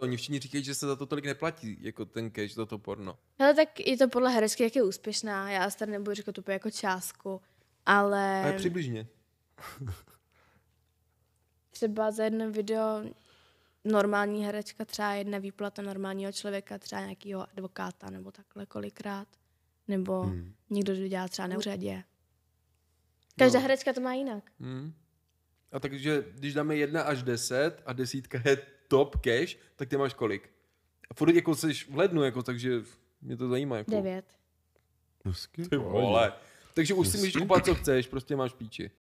Oni všichni říkají, že se za to tolik neplatí, jako ten cash za to porno. Ale tak je to podle herečky, jak je úspěšná. Já asi tady nebudu říkat úplně jako částku, ale... Ale přibližně. třeba za jedno video normální herečka třeba jedna výplata normálního člověka, třeba nějakého advokáta nebo takhle kolikrát. Nebo hmm. někdo, kdo dělá třeba na úřadě. No. Každá no. herečka to má jinak. Hmm. A takže když dáme 1 až 10 a desítka je top cash, tak ty máš kolik? A furt jako jsi v lednu, jako, takže mě to zajímá. Jako. 9. Hezky. Ty vole. Takže už si můžeš kupat, co chceš, prostě máš píči.